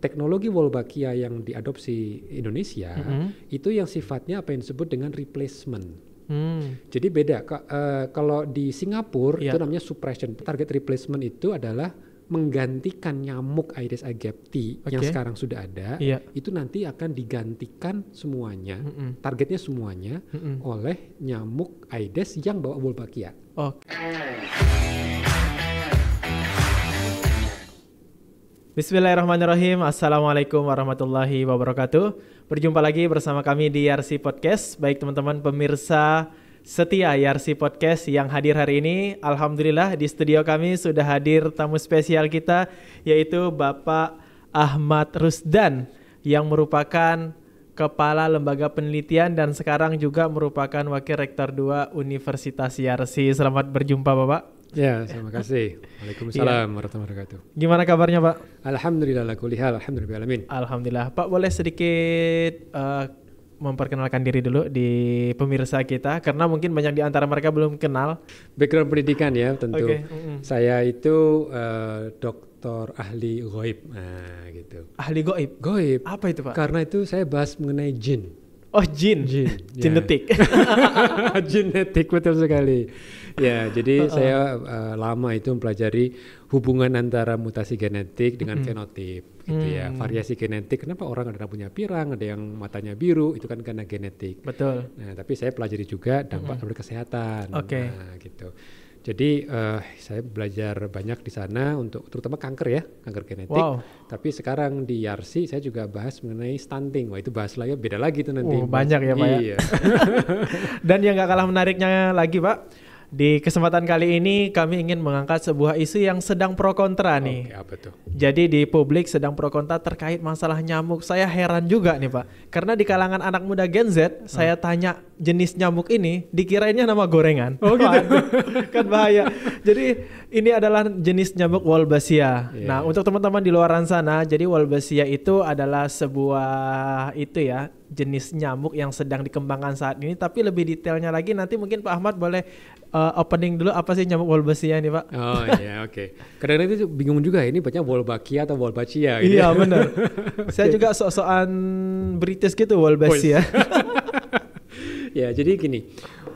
teknologi Wolbachia yang diadopsi Indonesia mm -hmm. itu yang sifatnya apa yang disebut dengan replacement. Hmm. Jadi beda K uh, eh, kalau di Singapura yeah. itu ya. namanya suppression. Target replacement itu adalah menggantikan nyamuk Aedes aegypti okay. yang sekarang sudah ada. Yeah. Itu nanti akan digantikan semuanya, mm -hmm. targetnya semuanya mm -hmm. oleh nyamuk Aedes yang bawa Wolbachia. Oke. Okay. Bismillahirrahmanirrahim. Assalamualaikum warahmatullahi wabarakatuh. Berjumpa lagi bersama kami di YRC e Podcast. Baik teman-teman pemirsa setia YRC e Podcast yang hadir hari ini. Alhamdulillah di studio kami sudah hadir tamu spesial kita yaitu Bapak Ahmad Rusdan yang merupakan Kepala Lembaga Penelitian dan sekarang juga merupakan Wakil Rektor 2 Universitas YRC. E Selamat berjumpa Bapak. Ya, terima kasih. Waalaikumsalam iya. warahmatullahi wabarakatuh. Gimana kabarnya, Pak? Alhamdulillah la kulihal, alhamdulillah alamin. Alhamdulillah. Pak, boleh sedikit uh, memperkenalkan diri dulu di pemirsa kita karena mungkin banyak di antara mereka belum kenal. Background pendidikan ya, tentu. Okay. Mm -hmm. Saya itu uh, doktor ahli goib. Nah, gitu. Ahli goib. Goib. Apa itu, Pak? Karena itu saya bahas mengenai jin. Oh, jin. Jin. Ya. Genetik. Genetik betul sekali ya, jadi uh -uh. saya uh, lama itu mempelajari hubungan antara mutasi genetik dengan hmm. fenotip gitu mm. ya. Hmm. Variasi genetik kenapa orang ada yang punya pirang, ada yang matanya biru, itu kan karena genetik. Betul. Nah, tapi saya pelajari juga dampak hmm. kesehatan. Oke. Okay. Nah, gitu. Jadi uh, saya belajar banyak di sana untuk terutama kanker ya, kanker genetik. Wow. Tapi sekarang di YARSI saya juga bahas mengenai stunting. Wah itu bahas lagi beda lagi itu nanti. Oh, banyak ya Pak. Ya. Iya. Dan yang gak kalah menariknya lagi Pak, di kesempatan kali ini kami ingin mengangkat sebuah isu yang sedang pro kontra nih. Oke, apa tuh? Jadi di publik sedang pro kontra terkait masalah nyamuk. Saya heran juga nih Pak, karena di kalangan anak muda Gen Z, hmm. saya tanya jenis nyamuk ini, dikirainnya nama gorengan. Oh gitu? kan bahaya. Jadi ini adalah jenis nyamuk Wolbachia. Yeah. Nah untuk teman-teman di luar sana, jadi Wolbachia itu adalah sebuah itu ya jenis nyamuk yang sedang dikembangkan saat ini tapi lebih detailnya lagi nanti mungkin Pak Ahmad boleh uh, opening dulu apa sih nyamuk Wolbachia ini Pak? Oh iya yeah, oke. Okay. Karena itu bingung juga ini banyak Wolbachia atau Wolbachia gitu. Iya ya. benar. Saya juga sok-sokan British gitu Wolbachia. Ya. ya jadi gini.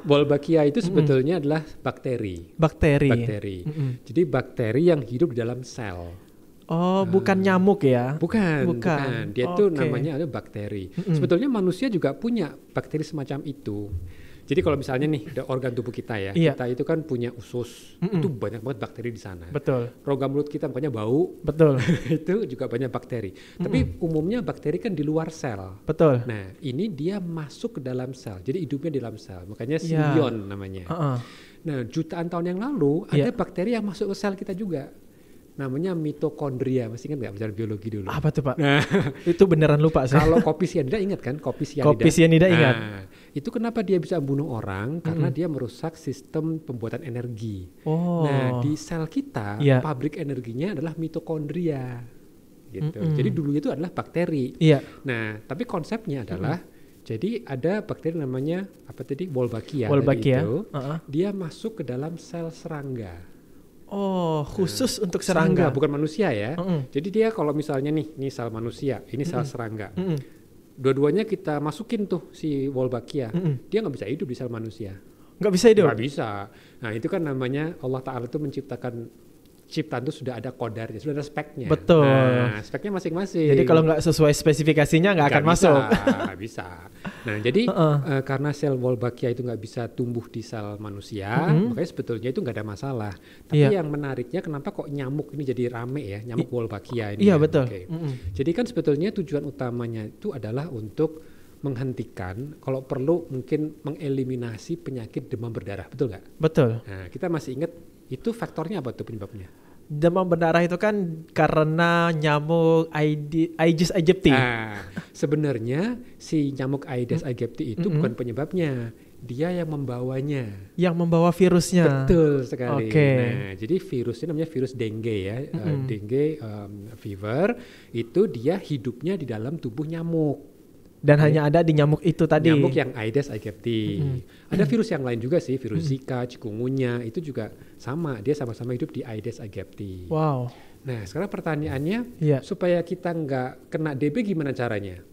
Wolbachia itu sebetulnya mm adalah bakteri. Bakteri. Bakteri. Mm -hmm. Jadi bakteri yang hidup di dalam sel. Oh, bukan eh, nyamuk ya? Bukan, bukan. bukan. Dia okay. namanya ada bakteri. Mm -hmm. Sebetulnya manusia juga punya bakteri semacam itu. Jadi kalau misalnya nih ada organ tubuh kita ya, iya. kita itu kan punya usus, mm -mm. itu banyak banget bakteri di sana. Betul. Rongga mulut kita makanya bau. Betul. itu juga banyak bakteri. Mm -mm. Tapi umumnya bakteri kan di luar sel. Betul. Nah ini dia masuk ke dalam sel, jadi hidupnya di dalam sel. Makanya iya. simbion namanya. Uh -uh. Nah jutaan tahun yang lalu yeah. ada iya. bakteri yang masuk ke sel kita juga namanya mitokondria masih ingat nggak belajar biologi dulu apa tuh pak nah, itu beneran lupa sih kalau kopi sianida ingat kan kopi sianida kopi sianida nah, ingat nah, itu kenapa dia bisa membunuh orang karena mm -hmm. dia merusak sistem pembuatan energi oh. nah di sel kita yeah. pabrik energinya adalah mitokondria gitu mm -hmm. jadi dulu itu adalah bakteri yeah. nah tapi konsepnya adalah mm -hmm. Jadi ada bakteri namanya apa tadi Wolbachia, Wolbachia. itu, uh -huh. dia masuk ke dalam sel serangga. Oh, khusus nah, untuk serangga. serangga, bukan manusia ya. Mm-hmm. Jadi dia kalau misalnya nih, ini sel manusia, ini sel mm-hmm. serangga. Mm-hmm. Dua-duanya kita masukin tuh si Wolbachia, mm-hmm. dia nggak bisa hidup di sel manusia. Nggak bisa hidup. Nggak bisa. Nah itu kan namanya Allah Taala itu menciptakan ciptaan itu sudah ada kodarnya, sudah ada speknya. Betul. Nah, speknya masing-masing. Jadi kalau nggak sesuai spesifikasinya nggak akan bisa, masuk. Nggak bisa. Nah, jadi uh -uh. Uh, karena sel Wolbachia itu nggak bisa tumbuh di sel manusia, uh mm-hmm. -huh. makanya sebetulnya itu nggak ada masalah. Tapi yeah. yang menariknya kenapa kok nyamuk ini jadi rame ya, nyamuk I Wolbachia ini. Iya, yeah, betul. Okay. Uh Jadi kan sebetulnya tujuan utamanya itu adalah untuk menghentikan, kalau perlu mungkin mengeliminasi penyakit demam berdarah, betul nggak? Betul. Nah, kita masih ingat itu faktornya apa tuh penyebabnya? demam berdarah itu kan karena nyamuk Aedes aegypti. Nah, sebenarnya si nyamuk Aedes aegypti itu -hmm. bukan penyebabnya, dia yang membawanya. Yang membawa virusnya. Betul sekali. Okay. Nah, jadi virusnya namanya virus dengue ya, mm -hmm. uh, dengue um, fever itu dia hidupnya di dalam tubuh nyamuk dan okay. Iya. hanya ada di nyamuk itu tadi. Nyamuk yang Aedes aegypti. Mm-hmm. Ada mm-hmm. virus yang lain juga sih, virus mm-hmm. Zika, cikungunya itu juga sama, dia sama-sama hidup di Aedes aegypti. Wow. Nah, sekarang pertanyaannya yeah. supaya kita nggak kena DB gimana caranya?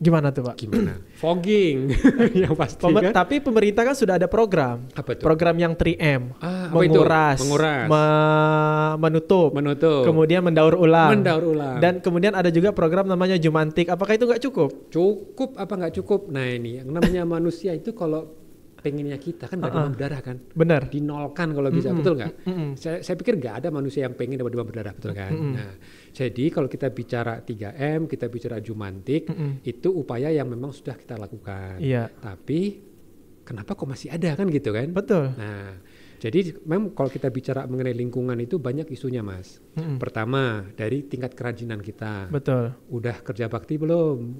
Gimana tuh Pak? Gimana? Fogging yang pasti Pemer kan. Tapi pemerintah kan sudah ada program. Apa tuh? Program yang 3M. Ah, menguras, itu? menguras, me menutup, menutup, kemudian mendaur ulang. Mendaur ulang. Dan kemudian ada juga program namanya Jumantik. Apakah itu nggak cukup? Cukup apa nggak cukup? Nah ini yang namanya manusia itu kalau pengennya kita kan nggak uh -uh. demam berdarah kan benar dinolkan kalau bisa mm -hmm. betul nggak mm -hmm. saya, saya pikir nggak ada manusia yang pengen dapat demam berdarah betul kan mm -hmm. nah jadi kalau kita bicara 3M kita bicara jumantik mm -hmm. itu upaya yang memang sudah kita lakukan iya. tapi kenapa kok masih ada kan gitu kan betul nah jadi memang kalau kita bicara mengenai lingkungan itu banyak isunya mas. Mm -hmm. Pertama dari tingkat kerajinan kita. Betul. Udah kerja bakti belum?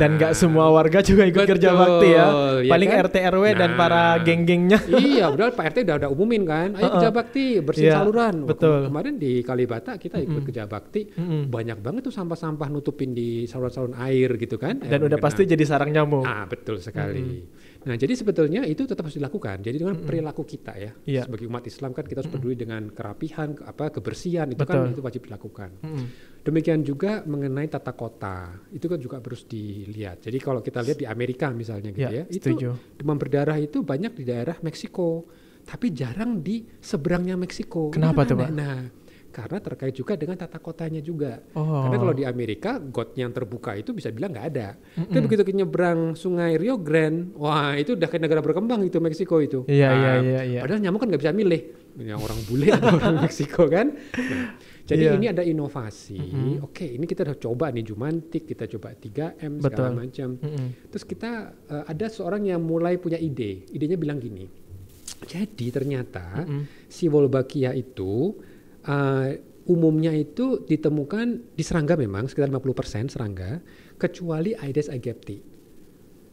dan nggak ah. semua warga juga ikut betul, kerja bakti ya. Paling ya kan? RT RW nah, dan para geng-gengnya. Iya, padahal Pak RT udah udah umumin kan, ayo uh -uh. kerja bakti, bersih yeah, saluran. Betul. Kemarin di Kalibata kita ikut mm -hmm. kerja bakti, mm -hmm. banyak banget tuh sampah-sampah nutupin di saluran-saluran air gitu kan. Dan udah kena. pasti jadi sarang nyamuk. Ah, betul sekali. Mm -hmm. Nah, jadi sebetulnya itu tetap harus dilakukan. Jadi dengan perilaku kita ya, yeah. sebagai umat Islam kan kita harus peduli dengan kerapihan, apa kebersihan itu kan Betul. kan itu wajib dilakukan. Mm -hmm. Demikian juga mengenai tata kota, itu kan juga harus dilihat. Jadi kalau kita lihat di Amerika misalnya gitu ya, ya itu demam berdarah itu banyak di daerah Meksiko, tapi jarang di seberangnya Meksiko. Kenapa tuh pak? Nah, karena terkait juga dengan tata kotanya juga. Oh. Karena kalau di Amerika got yang terbuka itu bisa bilang nggak ada. Mm -mm. Tapi begitu nyebrang Sungai Rio Grande, wah itu udah kayak negara berkembang itu Meksiko itu. Iya iya nah, iya, iya. Padahal nyamuk kan nggak bisa milih, yang orang bule atau orang Meksiko kan. Nah, jadi yeah. ini ada inovasi. Mm -hmm. Oke, okay, ini kita udah coba nih Jumantik, kita coba 3M Betul. segala macam. Mm -hmm. Terus kita uh, ada seorang yang mulai punya ide. Idenya bilang gini. Jadi ternyata mm -hmm. si Wolbachia itu uh, umumnya itu ditemukan di serangga memang sekitar 50% serangga kecuali Aedes aegypti.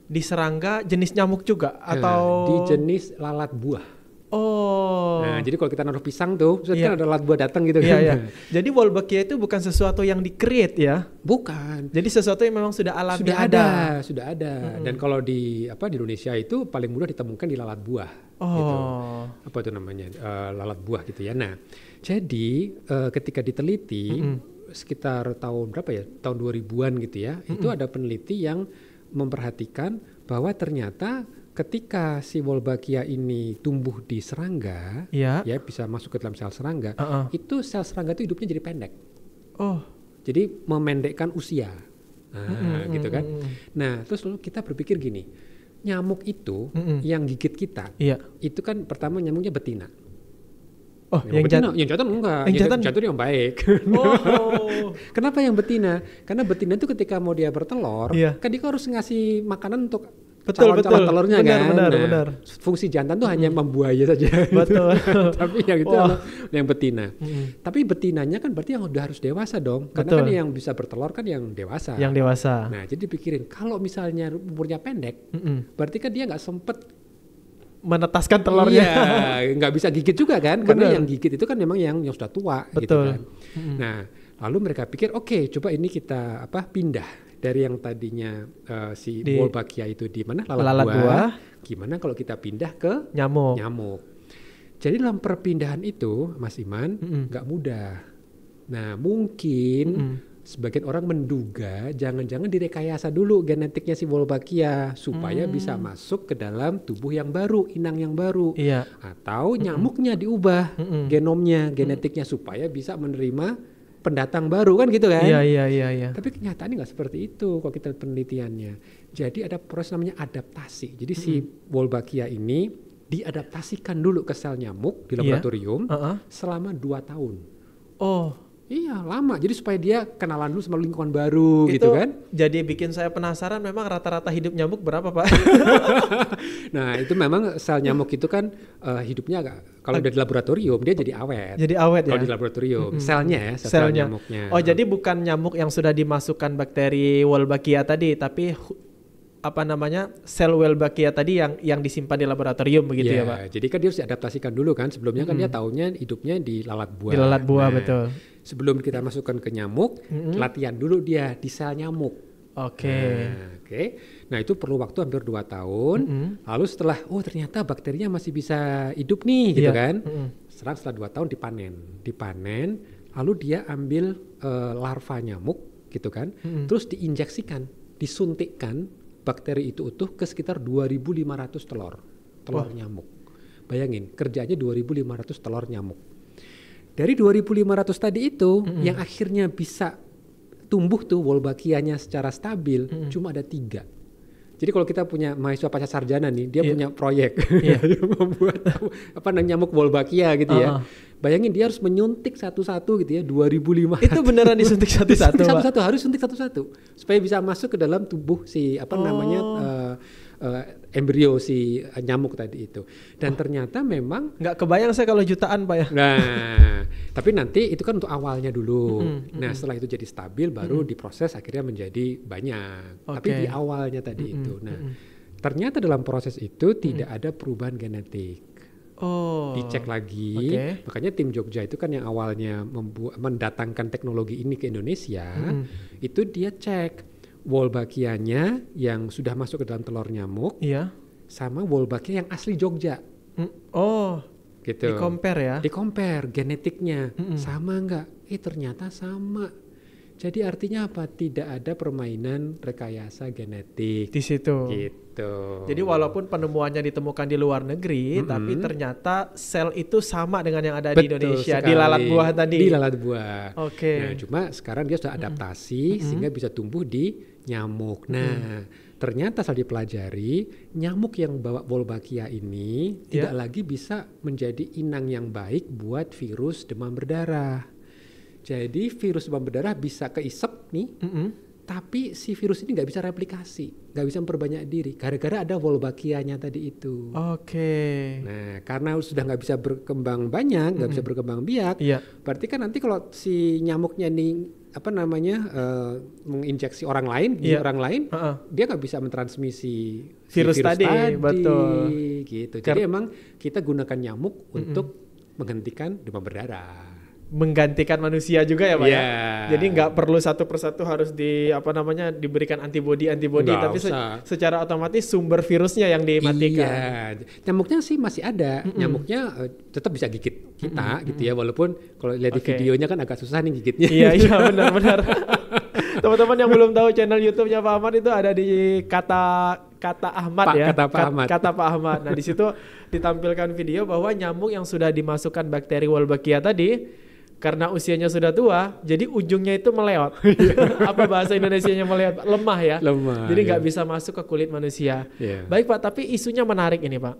Di serangga jenis nyamuk juga nah, atau nah, di jenis lalat buah. Oh. Nah, jadi kalau kita naruh pisang tuh, maksudnya yeah. kan ada alat buat datang gitu yeah, kan. Yeah. Jadi Wolbachia itu bukan sesuatu yang di-create ya? Bukan. Jadi sesuatu yang memang sudah alami sudah ada. ada. Sudah ada, hmm. Dan kalau di apa di Indonesia itu paling mudah ditemukan di lalat buah. Gitu. Oh. Gitu. Apa itu namanya? Uh, lalat buah gitu ya. Nah, jadi uh, ketika diteliti mm -hmm. sekitar tahun berapa ya? Tahun 2000-an gitu ya. Mm -hmm. Itu ada peneliti yang memperhatikan bahwa ternyata ketika si Wolbachia ini tumbuh di serangga, ya, ya bisa masuk ke dalam sel serangga, uh -uh. itu sel serangga itu hidupnya jadi pendek. Oh, jadi memendekkan usia, nah, mm -hmm. gitu kan? Nah, terus lalu kita berpikir gini, nyamuk itu mm -hmm. yang gigit kita, yeah. itu kan pertama nyamuknya betina. Oh, yang, yang betina, jat yang jantan enggak. Yang, yang jantan yang baik. Oh. Kenapa yang betina? Karena betina itu ketika mau dia bertelur, yeah. kan dia harus ngasih makanan untuk betul calon, betul telurnya benar, kan benar, nah, benar. fungsi jantan tuh hmm. hanya membuahi saja betul tapi yang itu oh. yang betina hmm. tapi betinanya kan berarti yang udah harus dewasa dong karena kan betul. kan yang bisa bertelur kan yang dewasa yang dewasa nah jadi pikirin kalau misalnya umurnya pendek hmm. berarti kan dia nggak sempet menetaskan telurnya. Iya, bisa gigit juga kan, karena yang gigit itu kan memang yang yang sudah tua. Gitu betul. Gitu kan. Mm-hmm. Nah, lalu mereka pikir, oke, okay, coba ini kita apa pindah dari yang tadinya uh, si di, wolbachia itu di mana lalat, lalat buah, gimana kalau kita pindah ke nyamuk nyamuk jadi dalam perpindahan itu Mas Iman nggak mm -hmm. mudah nah mungkin mm -hmm. sebagian orang menduga jangan-jangan direkayasa dulu genetiknya si wolbachia supaya mm. bisa masuk ke dalam tubuh yang baru inang yang baru iya. atau nyamuknya mm -hmm. diubah mm -hmm. genomnya genetiknya mm -hmm. supaya bisa menerima pendatang baru kan gitu kan? Iya iya iya. Ya. Tapi kenyataannya nggak seperti itu kalau kita penelitiannya. Jadi ada proses namanya adaptasi. Jadi -hmm. si Wolbachia ini diadaptasikan dulu ke sel nyamuk di iya. laboratorium yeah. uh -huh. selama dua tahun. Oh. Iya, lama. Jadi supaya dia kenalan dulu sama lingkungan baru itu gitu kan. Jadi bikin saya penasaran memang rata-rata hidup nyamuk berapa, Pak? nah, itu memang sel nyamuk itu kan uh, hidupnya agak kalau udah di laboratorium dia jadi awet. Jadi awet kalo ya. Kalau di laboratorium, hmm. selnya ya, sel, selnya. sel nyamuknya. Oh, jadi bukan nyamuk yang sudah dimasukkan bakteri Wolbachia tadi, tapi apa namanya sel Welbachia tadi yang yang disimpan di laboratorium begitu yeah, ya iya, pak? Jadi kan dia harus diadaptasikan dulu kan. Sebelumnya kan dia hmm. tahunya hidupnya di lalat buah. Di lalat buah nah, betul. Sebelum kita masukkan ke nyamuk, mm -hmm. latihan dulu dia di sel nyamuk. Oke. Okay. Nah, Oke. Okay. Nah itu perlu waktu hampir 2 tahun. Mm -hmm. Lalu setelah, oh ternyata bakterinya masih bisa hidup nih, yeah. gitu iya. kan? Mm -hmm. Setelah setelah dua tahun dipanen, dipanen. Lalu dia ambil uh, larva nyamuk, gitu kan? Mm -hmm. Terus diinjeksikan, disuntikkan bakteri itu utuh ke sekitar 2.500 telur, telur oh. nyamuk. Bayangin, kerjanya 2.500 telur nyamuk. Dari 2.500 tadi itu, mm -hmm. yang akhirnya bisa tumbuh tuh Wolbachianya secara stabil, mm -hmm. cuma ada tiga. Jadi kalau kita punya mahasiswa pasca sarjana nih, dia yeah. punya proyek yeah. membuat apa namanya nyamuk wolbachia gitu uh-huh. ya. Bayangin dia harus menyuntik satu-satu gitu ya 2005. Itu beneran disuntik satu-satu. satu-satu harus suntik satu-satu supaya bisa masuk ke dalam tubuh si apa oh. namanya uh, eh, uh, embrio si eh, nyamuk tadi itu. Dan oh. ternyata memang nggak kebayang saya kalau jutaan pak ya. Nah, tapi nanti itu kan untuk awalnya dulu. Mm -hmm, nah, setelah itu jadi stabil, baru mm -hmm. diproses akhirnya menjadi banyak. Okay. Tapi di awalnya tadi mm -hmm, itu. Nah, mm -hmm. ternyata dalam proses itu tidak mm -hmm. ada perubahan genetik. Oh. Dicek lagi. Okay. Makanya tim Jogja itu kan yang awalnya mendatangkan teknologi ini ke Indonesia, mm -hmm. itu dia cek Wolbachianya yang sudah masuk ke dalam telur nyamuk. Iya. Sama Wolbachia yang asli Jogja. Mm, oh. Gitu. Di compare ya. Di compare genetiknya mm -mm. sama nggak? Eh ternyata sama jadi artinya apa? Tidak ada permainan rekayasa genetik di situ. Gitu. Jadi walaupun penemuannya ditemukan di luar negeri, mm -hmm. tapi ternyata sel itu sama dengan yang ada Betul di Indonesia sekali. di lalat buah tadi. Di lalat buah. Oke. Okay. Nah, cuma sekarang dia sudah adaptasi mm -hmm. sehingga bisa tumbuh di nyamuk. Nah, mm. ternyata setelah dipelajari, nyamuk yang bawa Wolbachia ini yeah. tidak lagi bisa menjadi inang yang baik buat virus demam berdarah. Jadi virus demam berdarah bisa keisep nih, mm -hmm. tapi si virus ini nggak bisa replikasi, nggak bisa memperbanyak diri. Gara-gara ada wolbachianya tadi itu. Oke. Okay. Nah, karena sudah nggak bisa berkembang banyak, nggak mm -hmm. bisa berkembang biak, yeah. berarti kan nanti kalau si nyamuknya nih apa namanya uh, menginjeksi orang lain yeah. orang lain uh -uh. dia nggak bisa mentransmisi virus, si virus tadi, tadi betul gitu Ker jadi emang kita gunakan nyamuk mm -hmm. untuk menghentikan demam berdarah menggantikan manusia juga ya pak yeah. ya iya. jadi nggak perlu satu persatu harus di apa namanya diberikan antibody antibodi tapi se secara otomatis sumber virusnya yang dimatikan iya nyamuknya sih masih ada mm -mm. nyamuknya uh, tetap bisa gigit kita mm -mm. gitu ya walaupun kalau lihat okay. di videonya kan agak susah nih gigitnya iya iya benar-benar teman-teman yang belum tahu channel YouTube-nya Pak Ahmad itu ada di kata kata Ahmad pa, ya. Kata Pak Ahmad. Kata Pak Ahmad. Nah, di situ ditampilkan video bahwa nyamuk yang sudah dimasukkan bakteri Wolbachia tadi karena usianya sudah tua, jadi ujungnya itu meleot. Iya. Apa bahasa Indonesianya meleot? Lemah ya. Lemah. Jadi nggak iya. bisa masuk ke kulit manusia. Yeah. Baik Pak, tapi isunya menarik ini Pak.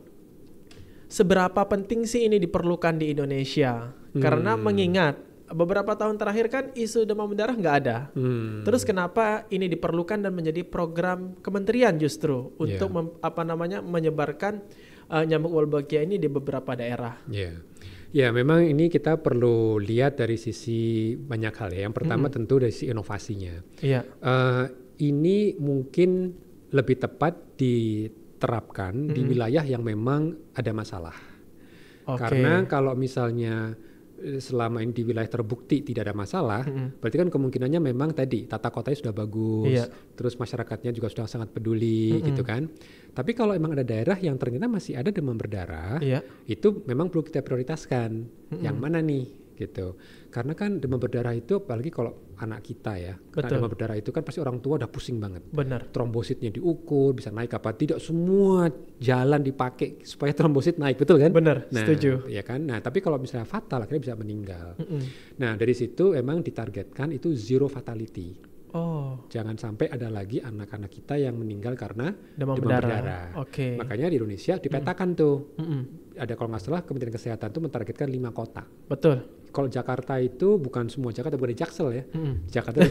Seberapa penting sih ini diperlukan di Indonesia? Hmm. Karena mengingat beberapa tahun terakhir kan isu demam berdarah nggak ada. Hmm. Terus kenapa ini diperlukan dan menjadi program kementerian justru iya. untuk yeah. apa namanya menyebarkan uh, nyamuk Wolbachia ini di beberapa daerah? Yeah. Ya, memang ini kita perlu lihat dari sisi banyak hal ya. Yang pertama mm -hmm. tentu dari sisi inovasinya. Iya. Uh, ini mungkin lebih tepat diterapkan mm -hmm. di wilayah yang memang ada masalah. Okay. Karena kalau misalnya selama ini di wilayah terbukti tidak ada masalah, mm-hmm. berarti kan kemungkinannya memang tadi tata kotanya sudah bagus, yeah. terus masyarakatnya juga sudah sangat peduli mm-hmm. gitu kan. Tapi kalau emang ada daerah yang ternyata masih ada demam berdarah, yeah. itu memang perlu kita prioritaskan. Mm-hmm. Yang mana nih gitu? Karena kan demam berdarah itu apalagi kalau anak kita ya. Karena demam berdarah itu kan pasti orang tua udah pusing banget. Benar. Trombositnya diukur, bisa naik apa tidak. Semua jalan dipakai supaya trombosit naik, betul kan? Benar. Nah, setuju. Ya kan. Nah, tapi kalau misalnya fatal akhirnya bisa meninggal. Mm -mm. Nah, dari situ emang ditargetkan itu zero fatality. Oh. Jangan sampai ada lagi anak-anak kita yang meninggal karena demam, demam berdarah. berdarah. Oke. Okay. Makanya di Indonesia dipetakan mm. tuh. Mm -mm. Ada kalau nggak salah Kementerian Kesehatan tuh menargetkan lima kota. Betul kalau Jakarta itu bukan semua Jakarta bukan di Jaksel ya. Hmm. Jakarta di,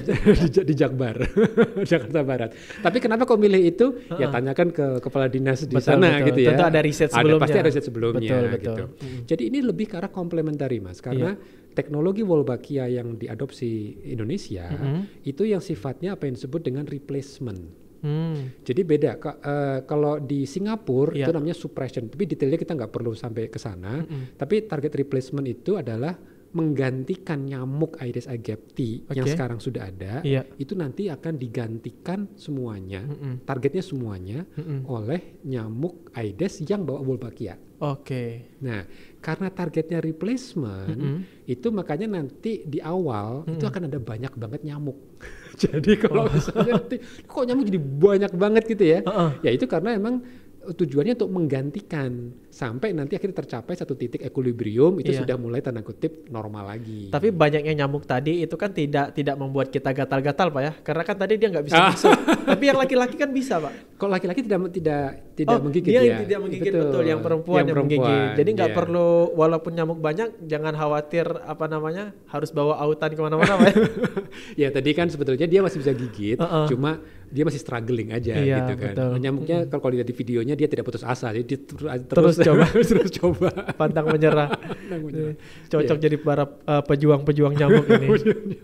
di Jakbar, Jakarta Barat. Tapi kenapa kok milih itu? Uh-huh. Ya tanyakan ke kepala dinas di sana betul. gitu ya. Tentu ada riset sebelumnya. Ada, pasti ada riset sebelumnya betul, gitu. betul. gitu. Hmm. Jadi ini lebih karena arah komplementari Mas karena yeah teknologi Wolbachia yang diadopsi Indonesia -hmm. itu yang sifatnya apa yang disebut dengan replacement. Hmm. Jadi beda K- uh, eh, kalau di Singapura yeah. itu namanya suppression, tapi detailnya kita nggak perlu sampai ke sana. -hmm. Tapi target replacement itu adalah menggantikan nyamuk Aedes aegypti okay. yang sekarang sudah ada iya. itu nanti akan digantikan semuanya mm -mm. targetnya semuanya mm -mm. oleh nyamuk Aedes yang bawa Wolbachia. Oke. Okay. Nah, karena targetnya replacement mm -mm. itu makanya nanti di awal mm -mm. itu akan ada banyak banget nyamuk. jadi kalau oh. misalnya nanti kok nyamuk jadi banyak banget gitu ya? Uh -uh. Ya itu karena emang tujuannya untuk menggantikan sampai nanti akhirnya tercapai satu titik equilibrium itu yeah. sudah mulai tanda kutip normal lagi. Tapi banyaknya nyamuk tadi itu kan tidak tidak membuat kita gatal-gatal pak ya, karena kan tadi dia nggak bisa ah. masuk. Tapi yang laki-laki kan bisa pak. Kalau laki-laki tidak tidak tidak oh, menggigit dia. Ya. tidak menggigit betul, betul. yang perempuan yang, yang perempuan, menggigit. Jadi nggak yeah. perlu walaupun nyamuk banyak jangan khawatir apa namanya harus bawa autan kemana-mana pak. ya, ya tadi kan sebetulnya dia masih bisa gigit, uh -uh. cuma dia masih struggling aja iya, gitu kan. Betul. Nyamuknya kalau dilihat di videonya dia tidak putus asa, jadi terus, terus coba. terus coba. Pantang menyerah. Iya. Cocok yeah. jadi para uh, pejuang-pejuang nyamuk ini. Oke.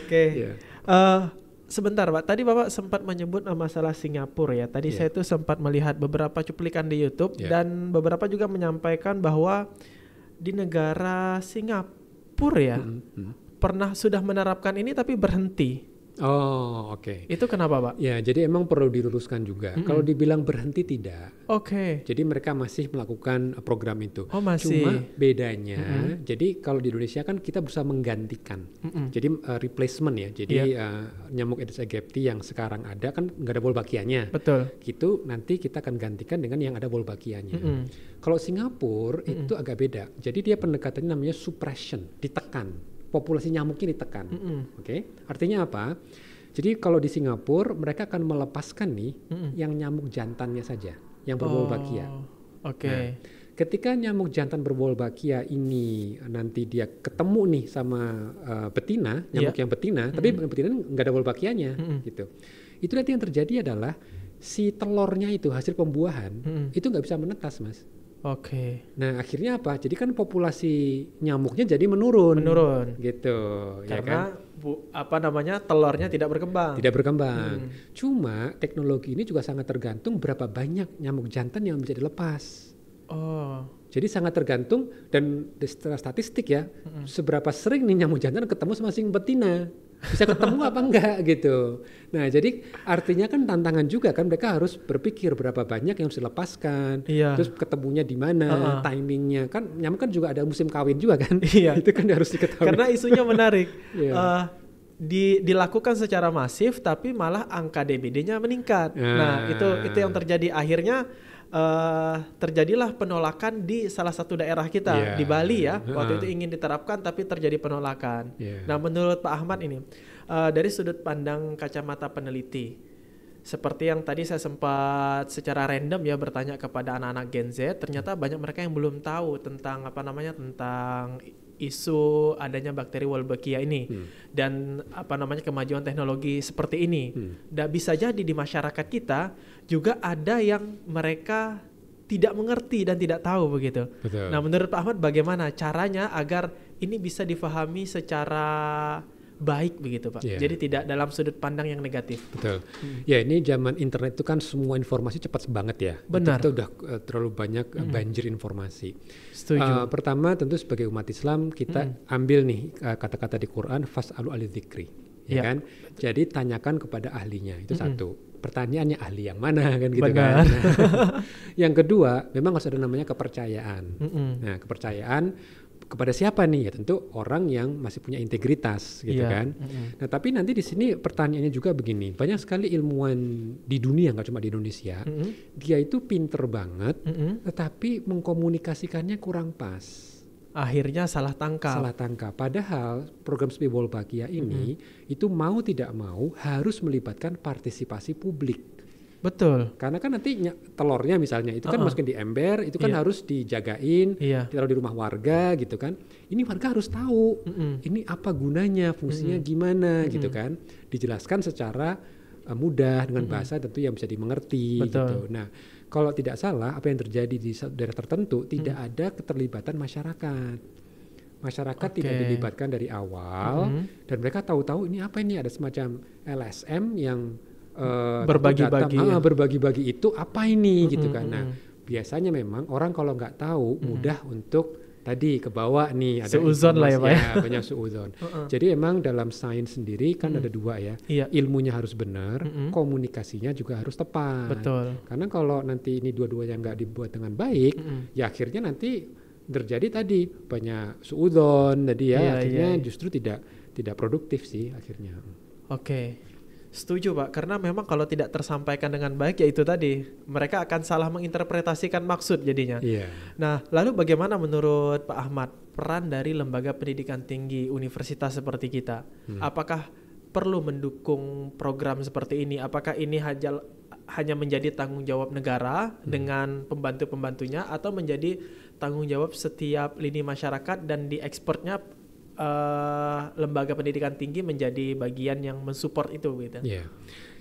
Okay. Iya. Yeah. Uh, sebentar Pak, tadi Bapak sempat menyebut masalah Singapura ya. Tadi yeah. saya tuh sempat melihat beberapa cuplikan di YouTube yeah. dan beberapa juga menyampaikan bahwa di negara Singapura ya mm -hmm. pernah sudah menerapkan ini tapi berhenti. Oh, oke. Okay. Itu kenapa, Pak? Ya, jadi emang perlu diluruskan juga. Mm -hmm. Kalau dibilang berhenti tidak. Oke. Okay. Jadi mereka masih melakukan eh, program itu. Oh, masih. Cuma bedanya, mm -hmm. jadi kalau di Indonesia kan kita bisa menggantikan. Mm -hmm. Jadi uh, replacement ya. Jadi yeah. Iya. uh, nyamuk Aedes aegypti yang sekarang ada kan nggak ada wolbachianya. Betul. Itu nanti kita akan gantikan dengan yang ada wolbachianya. Mm -hmm. Kalau Singapura mm -hmm. itu agak beda. Jadi dia pendekatannya namanya suppression, ditekan populasi nyamuk ini tekan, Mm -hmm. Oke, okay? artinya apa? Jadi kalau di Singapura mereka akan melepaskan nih mm -hmm. yang nyamuk jantannya saja, yang berbau oh, Oke. Okay. Nah, ketika nyamuk jantan berbau bakia ini nanti dia ketemu nih sama uh, betina, nyamuk yeah. yang betina, mm -hmm. tapi betina nggak ada bau mm -hmm. gitu. Itu nanti yang terjadi adalah si telurnya itu hasil pembuahan mm -hmm. itu nggak bisa menetas, mas. Oke. Okay. Nah akhirnya apa? Jadi kan populasi nyamuknya jadi menurun. Menurun. Gitu. Ya Karena ya kan? bu, apa namanya telurnya tidak berkembang. Tidak berkembang. Hmm. Cuma teknologi ini juga sangat tergantung berapa banyak nyamuk jantan yang bisa dilepas. Oh. Jadi sangat tergantung dan secara statistik ya, hmm. seberapa sering nih nyamuk jantan ketemu sama sing betina bisa ketemu apa enggak gitu. Nah, jadi artinya kan tantangan juga kan mereka harus berpikir berapa banyak yang harus dilepaskan, iya. terus ketemunya di mana, uh -uh. timingnya kan nyamuk kan juga ada musim kawin juga kan. Iya. Itu kan harus diketahui. Karena isunya menarik. yeah. Iya. uh, di, dilakukan secara masif tapi malah angka DBD-nya meningkat. Nah, nah, itu itu yang terjadi akhirnya uh, terjadilah penolakan di salah satu daerah kita yeah. di Bali ya waktu itu ingin diterapkan tapi terjadi penolakan. Yeah. Nah menurut Pak Ahmad ini uh, dari sudut pandang kacamata peneliti seperti yang tadi saya sempat secara random ya bertanya kepada anak-anak Gen Z ternyata banyak mereka yang belum tahu tentang apa namanya tentang isu adanya bakteri Wolbachia ini hmm. dan apa namanya kemajuan teknologi seperti ini. Hmm. Dan bisa jadi di masyarakat kita juga ada yang mereka tidak mengerti dan tidak tahu begitu. Betul. Nah, menurut Pak Ahmad bagaimana caranya agar ini bisa difahami secara baik begitu Pak. Yeah. Jadi tidak dalam sudut pandang yang negatif. Betul. Hmm. Ya ini zaman internet itu kan semua informasi cepat banget ya. Benar. Itu udah uh, terlalu banyak eh, hmm. banjir informasi. Setuju. Uh, pertama tentu sebagai umat Islam kita hmm. ambil nih kata-kata uh, di Quran fas'alu ahli dzikri ya, ya kan? Jadi tanyakan kepada ahlinya itu mm -hmm. satu. Pertanyaannya ahli yang mana kan gitu Benar. kan. Nah, yang kedua, memang harus ada namanya kepercayaan. Mm -hmm. Nah, kepercayaan kepada siapa nih ya tentu orang yang masih punya integritas gitu yeah. kan. Mm-hmm. Nah tapi nanti di sini pertanyaannya juga begini banyak sekali ilmuwan di dunia nggak cuma di Indonesia mm-hmm. dia itu pinter banget mm-hmm. tetapi mengkomunikasikannya kurang pas akhirnya salah tangkap. Salah tangkap. Padahal program Spibol Bakia ini hmm. itu mau tidak mau harus melibatkan partisipasi publik. Betul. Karena kan nanti telurnya misalnya itu uh -uh. kan masukin di ember, itu kan yeah. harus dijagain, yeah. ditaruh di rumah warga gitu kan. Ini warga harus tahu mm -mm. ini apa gunanya, fungsinya mm -mm. gimana mm -mm. gitu kan. Dijelaskan secara eh, mudah dengan mm -mm. bahasa tentu yang bisa dimengerti Betul. gitu. Nah, kalau tidak salah apa yang terjadi di daerah tertentu tidak hmm. ada keterlibatan masyarakat. Masyarakat okay. tidak dilibatkan dari awal hmm. dan mereka tahu-tahu ini apa ini ada semacam LSM yang uh, berbagi-bagi ya. ah, berbagi-bagi itu apa ini gitu hmm. gitu kan. Nah, hmm, hmm. biasanya memang orang kalau nggak tahu hmm. mudah untuk tadi ke bawah nih ada seuzon lah ya, Pak. Ya, iya, banyak seuzon. uh-uh. Jadi emang dalam sains sendiri kan hmm. ada dua ya. Iya. Ilmunya harus benar, mm-hmm. komunikasinya juga harus tepat. Betul. Karena kalau nanti ini dua-duanya nggak dibuat dengan baik, mm-hmm. ya akhirnya nanti terjadi tadi banyak suudon tadi ya, iya, akhirnya iya, iya. justru tidak tidak produktif sih akhirnya. Oke. Okay. Setuju Pak, karena memang kalau tidak tersampaikan dengan baik yaitu tadi mereka akan salah menginterpretasikan maksud jadinya. Yeah. Nah, lalu bagaimana menurut Pak Ahmad peran dari lembaga pendidikan tinggi universitas seperti kita? Hmm. Apakah perlu mendukung program seperti ini? Apakah ini hajal hanya menjadi tanggung jawab negara hmm. dengan pembantu-pembantunya atau menjadi tanggung jawab setiap lini masyarakat dan di ekspornya uh, lembaga pendidikan tinggi menjadi bagian yang mensupport itu gitu. Yeah.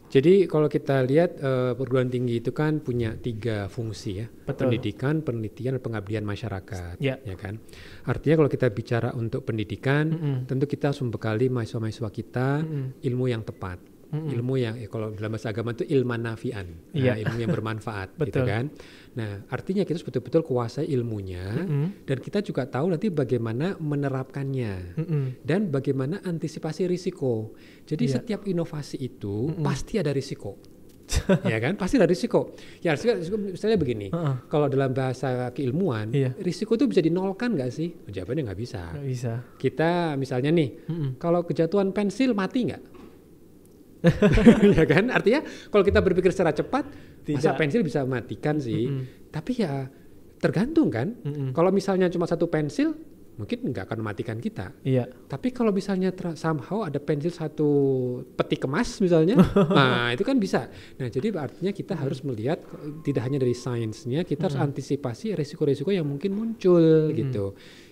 Jadi kalau kita lihat uh, perguruan tinggi itu kan punya tiga fungsi ya, Betul. pendidikan, penelitian, dan pengabdian masyarakat, yeah. ya kan. Artinya kalau kita bicara untuk pendidikan, mm -hmm. tentu kita harus membekali mahasiswa-mahasiswa kita mm -hmm. ilmu yang tepat Mm-hmm. Ilmu yang ya, kalau dalam bahasa agama itu ilman nafian, yeah. nah, iya. ilmu yang bermanfaat gitu kan. Nah, artinya kita betul-betul kuasai ilmunya mm-hmm. dan kita juga tahu nanti bagaimana menerapkannya mm-hmm. dan bagaimana antisipasi risiko. Jadi yeah. setiap inovasi itu mm-hmm. pasti ada risiko. ya kan pasti ada risiko ya risiko, risiko misalnya begini uh-uh. kalau dalam bahasa keilmuan iya. risiko itu bisa dinolkan nggak sih jawabannya nggak bisa bisa kita misalnya nih Mm-mm. kalau kejatuhan pensil mati nggak ya kan? Artinya kalau kita berpikir secara cepat, Tidak. masa pensil bisa matikan sih. Mm -hmm. Tapi ya tergantung kan. Mm -hmm. Kalau misalnya cuma satu pensil, mungkin nggak akan mematikan kita. Iya. Tapi kalau misalnya somehow ada pensil satu peti kemas misalnya, nah itu kan bisa. Nah jadi artinya kita hmm. harus melihat eh, tidak hanya dari sainsnya, kita hmm. harus antisipasi resiko-resiko yang mungkin muncul hmm. gitu.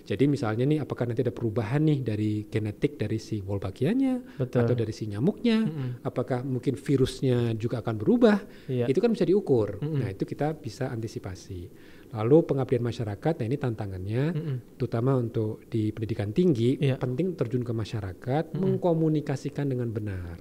Jadi misalnya nih apakah nanti ada perubahan nih dari genetik dari si wolbachianya atau dari si nyamuknya, mm -hmm. apakah mungkin virusnya juga akan berubah? Yeah. Itu kan bisa diukur. Mm -hmm. Nah, itu kita bisa antisipasi. Lalu pengabdian masyarakat, nah ini tantangannya, mm -hmm. terutama untuk di pendidikan tinggi, yeah. penting terjun ke masyarakat, mm -hmm. mengkomunikasikan dengan benar.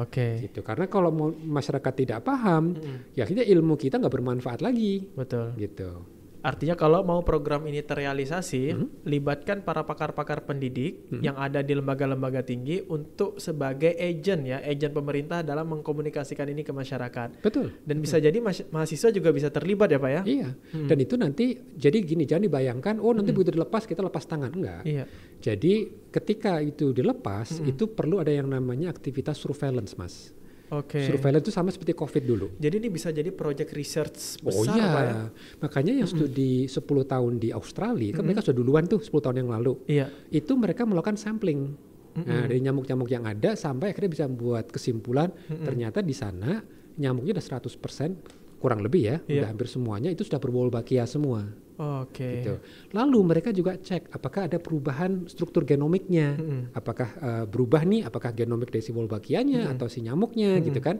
Oke. Okay. Gitu. Karena kalau masyarakat tidak paham, mm -hmm. ya akhirnya ilmu kita nggak bermanfaat lagi. Betul. Gitu. Artinya kalau mau program ini terrealisasi, hmm. libatkan para pakar-pakar pendidik hmm. yang ada di lembaga-lembaga tinggi untuk sebagai agent ya, agent pemerintah dalam mengkomunikasikan ini ke masyarakat. Betul. Dan Betul. bisa hmm. jadi mahasiswa juga bisa terlibat ya Pak ya? Iya. Hmm. Dan itu nanti jadi gini, jangan dibayangkan oh nanti hmm. begitu dilepas kita lepas tangan enggak. Iya. Jadi ketika itu dilepas hmm. itu perlu ada yang namanya aktivitas surveillance, Mas. Oke. Okay. Surveillance itu sama seperti COVID dulu. Jadi ini bisa jadi project research oh besar, Oh iya. Pak, ya? Makanya yang mm -hmm. studi 10 tahun di Australia, kan mm -hmm. mereka sudah duluan tuh 10 tahun yang lalu. Iya. Itu mereka melakukan sampling. Mm -hmm. Nah, dari nyamuk-nyamuk yang ada sampai akhirnya bisa membuat kesimpulan mm -hmm. ternyata di sana nyamuknya ada 100% kurang lebih ya, yeah. udah hampir semuanya itu sudah berwolbachia semua. Oke. Okay. Gitu. Lalu mereka juga cek apakah ada perubahan struktur genomiknya, mm -hmm. apakah uh, berubah nih, apakah genomik dari si wolbachianya mm -hmm. atau si nyamuknya mm -hmm. gitu kan.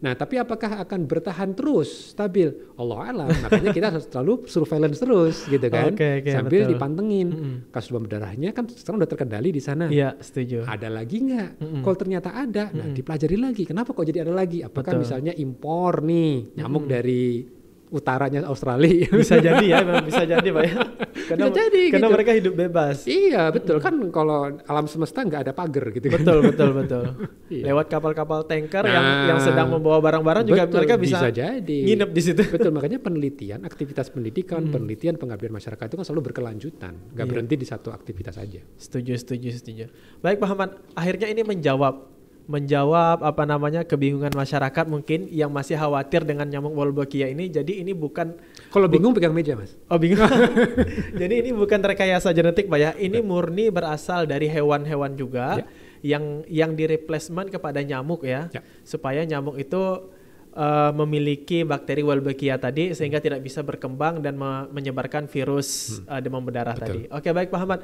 Nah, tapi apakah akan bertahan terus stabil? Allah alam. Makanya kita selalu surveillance terus gitu kan. Okay, okay, Sambil betul. dipantengin mm -hmm. kasus demam berdarahnya kan sekarang udah terkendali di sana. Iya, setuju. Ada lagi nggak? Mm -hmm. Kalau ternyata ada, nah mm -hmm. dipelajari lagi. Kenapa kok jadi ada lagi? Apakah betul. misalnya impor nih nyamuk mm -hmm. dari utaranya Australia. Bisa jadi ya, bisa jadi pak ya. Karena, bisa jadi. Karena gitu. mereka hidup bebas. Iya betul kan kalau alam semesta nggak ada pagar gitu. Kan. Betul betul betul. Iya. Lewat kapal-kapal tanker nah, yang yang sedang membawa barang-barang juga mereka bisa, bisa jadi. nginep di situ. Betul makanya penelitian, aktivitas pendidikan, hmm. penelitian pengabdian masyarakat itu kan selalu berkelanjutan, nggak iya. berhenti di satu aktivitas aja. Setuju setuju setuju. Baik Pak Ahmad, akhirnya ini menjawab menjawab apa namanya kebingungan masyarakat mungkin yang masih khawatir dengan nyamuk Wolbachia ini. Jadi ini bukan kalau bingung bu pegang meja, Mas. Oh, bingung. jadi ini bukan rekayasa genetik, Pak ya. Ini ya. murni berasal dari hewan-hewan juga ya. yang yang di kepada nyamuk ya. ya. Supaya nyamuk itu uh, memiliki bakteri Wolbachia tadi sehingga hmm. tidak bisa berkembang dan me menyebarkan virus hmm. uh, demam berdarah Betul. tadi. Oke, baik Pak Ahmad.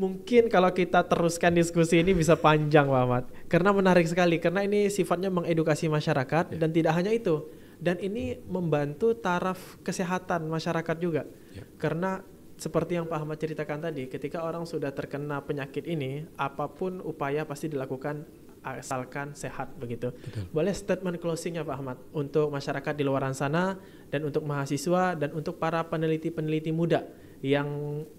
Mungkin kalau kita teruskan diskusi ini bisa panjang Pak Ahmad. Karena menarik sekali karena ini sifatnya mengedukasi masyarakat yeah. dan tidak hanya itu. Dan ini membantu taraf kesehatan masyarakat juga. Yeah. Karena seperti yang Pak Ahmad ceritakan tadi, ketika orang sudah terkena penyakit ini, apapun upaya pasti dilakukan asalkan sehat begitu. Betul. Boleh statement closingnya Pak Ahmad untuk masyarakat di luar sana dan untuk mahasiswa dan untuk para peneliti-peneliti muda yang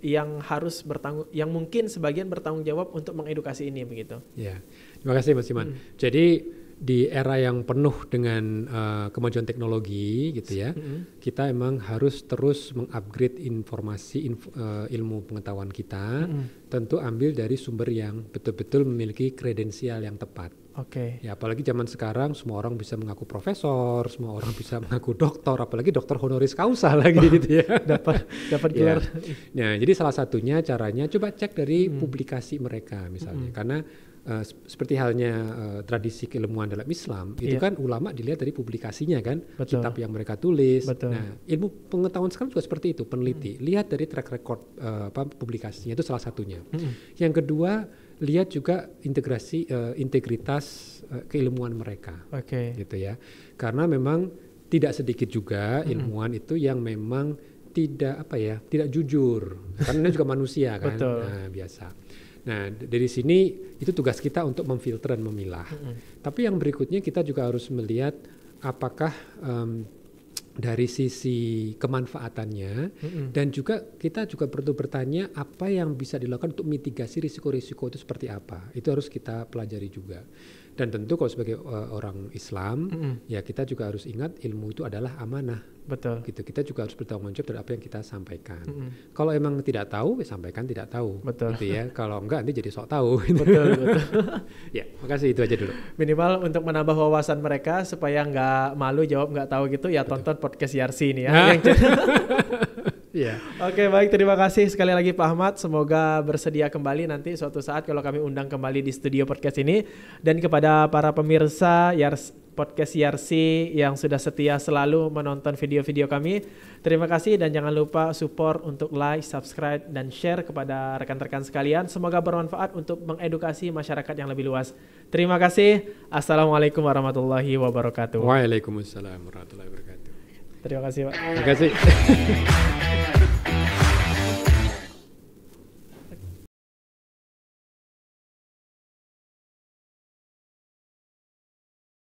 yang harus bertanggung yang mungkin sebagian bertanggung jawab untuk mengedukasi ini begitu. Ya. Terima kasih Mas Iman. Hmm. Jadi di era yang penuh dengan uh, kemajuan teknologi gitu ya, mm -hmm. kita emang harus terus mengupgrade informasi inf uh, ilmu pengetahuan kita, mm -hmm. tentu ambil dari sumber yang betul-betul memiliki kredensial yang tepat. Oke. Okay. Ya apalagi zaman sekarang semua orang bisa mengaku profesor, semua orang bisa mengaku doktor, apalagi dokter honoris causa lagi gitu ya. Dapat dapat ya. gelar. ya. Nah, jadi salah satunya caranya coba cek dari hmm. publikasi mereka misalnya hmm. karena Eh, seperti halnya uh, tradisi keilmuan dalam Islam itu iya. kan ulama dilihat dari publikasinya kan Betul. kitab yang mereka tulis Betul. nah ilmu pengetahuan sekarang juga seperti itu peneliti hmm. lihat dari track record uh, apa publikasinya itu salah satunya hmm. yang kedua lihat juga integrasi uh, integritas uh, keilmuan mereka okay. gitu ya karena memang tidak sedikit juga hmm. ilmuwan itu yang memang tidak apa ya tidak jujur karena ini juga manusia kan Nah, biasa Nah, dari sini itu tugas kita untuk memfilter dan memilah. Mm -hmm. Tapi yang berikutnya kita juga harus melihat apakah um, dari sisi kemanfaatannya mm -hmm. dan juga kita juga perlu bertanya apa yang bisa dilakukan untuk mitigasi risiko-risiko itu seperti apa. Itu harus kita pelajari juga. Dan tentu kalau sebagai uh, orang Islam, mm -hmm. ya kita juga harus ingat ilmu itu adalah amanah. Betul. Gitu. Kita juga harus bertanggung jawab terhadap apa yang kita sampaikan. Mm -hmm. Kalau emang tidak tahu, ya sampaikan tidak tahu. Betul. Gitu ya. kalau enggak nanti jadi sok tahu. Betul, betul. ya, makasih itu aja dulu. Minimal untuk menambah wawasan mereka supaya nggak malu jawab nggak tahu gitu ya betul. tonton podcast Yarsi ini ya. Nah. Yang Yeah. Oke, baik terima kasih sekali lagi Pak Ahmad. Semoga bersedia kembali nanti suatu saat kalau kami undang kembali di studio podcast ini dan kepada para pemirsa Yars podcast Yarsi yang sudah setia selalu menonton video-video kami. Terima kasih dan jangan lupa support untuk like, subscribe, dan share kepada rekan-rekan sekalian. Semoga bermanfaat untuk mengedukasi masyarakat yang lebih luas. Terima kasih. Assalamualaikum warahmatullahi wabarakatuh. Waalaikumsalam warahmatullahi wabarakatuh. Terima kasih Pak. Terima kasih.